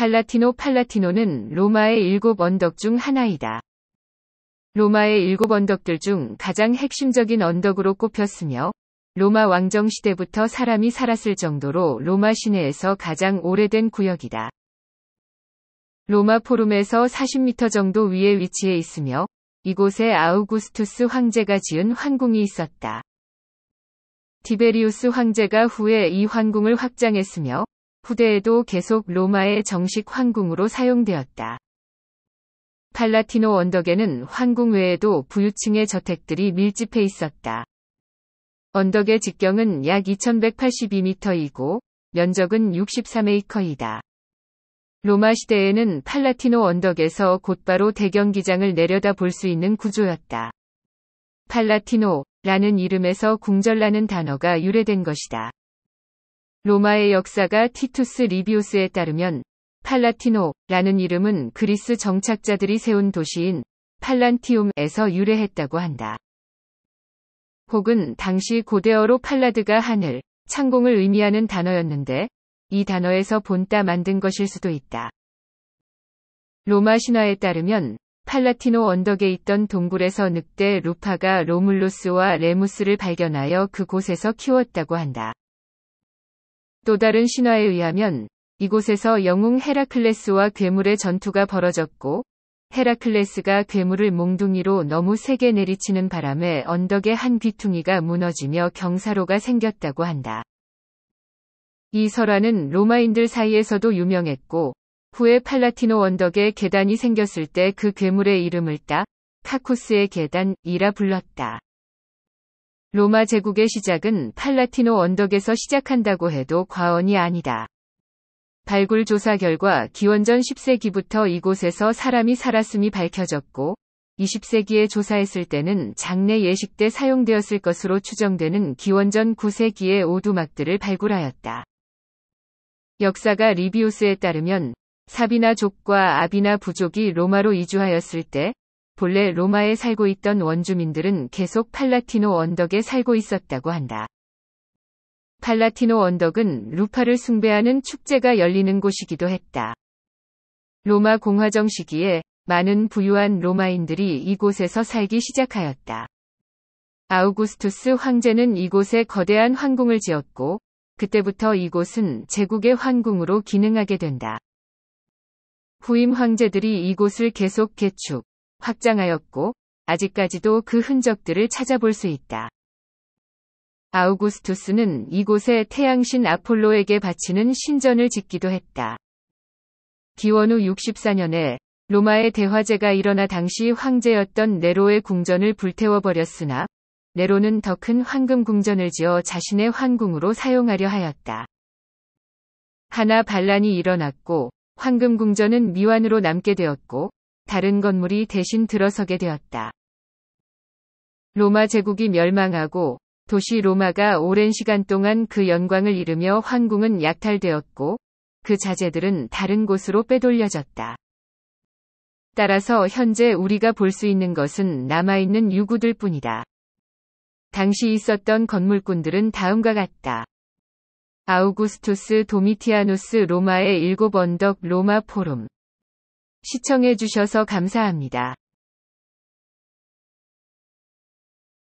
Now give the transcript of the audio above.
팔라티노 팔라티노는 로마의 일곱 언덕 중 하나이다. 로마의 일곱 언덕들 중 가장 핵심적인 언덕으로 꼽혔으며 로마 왕정 시대부터 사람이 살았을 정도로 로마 시내에서 가장 오래된 구역이다. 로마 포룸에서 40m 정도 위에 위치해 있으며 이곳에 아우구스투스 황제가 지은 황궁이 있었다. 디베리우스 황제가 후에 이 황궁을 확장했으며 후대에도 계속 로마의 정식 황궁으로 사용되었다. 팔라티노 언덕에는 황궁 외에도 부유층의 저택들이 밀집해 있었다. 언덕의 직경은 약 2182m이고 면적은 63에이커이다. 로마 시대에는 팔라티노 언덕에서 곧바로 대경기장을 내려다 볼 수 있는 구조였다. 팔라티노라는 이름에서 궁절라는 단어가 유래된 것이다. 로마의 역사가 티투스 리비우스에 따르면 팔라티노라는 이름은 그리스 정착자들이 세운 도시인 팔란티움에서 유래했다고 한다. 혹은 당시 고대어로 팔라드가 하늘, 창공을 의미하는 단어였는데 이 단어에서 본따 만든 것일 수도 있다. 로마 신화에 따르면 팔라티노 언덕에 있던 동굴에서 늑대 루파가 로물루스와 레무스를 발견하여 그곳에서 키웠다고 한다. 또 다른 신화에 의하면 이곳에서 영웅 헤라클레스와 괴물의 전투가 벌어졌고 헤라클레스가 괴물을 몽둥이로 너무 세게 내리치는 바람에 언덕의 한 귀퉁이가 무너지며 경사로가 생겼다고 한다. 이 설화는 로마인들 사이에서도 유명했고 후에 팔라티노 언덕에 계단이 생겼을 때 그 괴물의 이름을 따 카쿠스의 계단이라 불렀다. 로마 제국의 시작은 팔라티노 언덕에서 시작한다고 해도 과언이 아니다. 발굴 조사 결과 기원전 10세기부터 이곳에서 사람이 살았음이 밝혀졌고 20세기에 조사했을 때는 장례 예식 때 사용되었을 것으로 추정되는 기원전 9세기의 오두막들을 발굴하였다. 역사가 리비우스에 따르면 사비나 족과 아비나 부족이 로마로 이주하였을 때 본래 로마에 살고 있던 원주민들은 계속 팔라티노 언덕에 살고 있었다고 한다. 팔라티노 언덕은 루파를 숭배하는 축제가 열리는 곳이기도 했다. 로마 공화정 시기에 많은 부유한 로마인들이 이곳에서 살기 시작하였다. 아우구스투스 황제는 이곳에 거대한 황궁을 지었고, 그때부터 이곳은 제국의 황궁으로 기능하게 된다. 후임 황제들이 이곳을 계속 개축, 확장하였고 아직까지도 그 흔적들을 찾아볼 수 있다. 아우구스투스는 이곳에 태양신 아폴로에게 바치는 신전을 짓기도 했다. 기원 후 64년에 로마의 대화제가 일어나 당시 황제였던 네로의 궁전을 불태워버렸으나 네로는 더 큰 황금 궁전을 지어 자신의 황궁으로 사용하려 하였다. 하나 반란이 일어났고 황금 궁전은 미완으로 남게 되었고 다른 건물이 대신 들어서게 되었다. 로마 제국이 멸망하고 도시 로마가 오랜 시간 동안 그 영광을 잃으며 황궁은 약탈되었고 그 자재들은 다른 곳으로 빼돌려졌다. 따라서 현재 우리가 볼 수 있는 것은 남아있는 유구들 뿐이다. 당시 있었던 건물꾼들은 다음과 같다. 아우구스투스 도미티아누스 로마의 일곱 언덕 로마 포럼 시청해주셔서 감사합니다.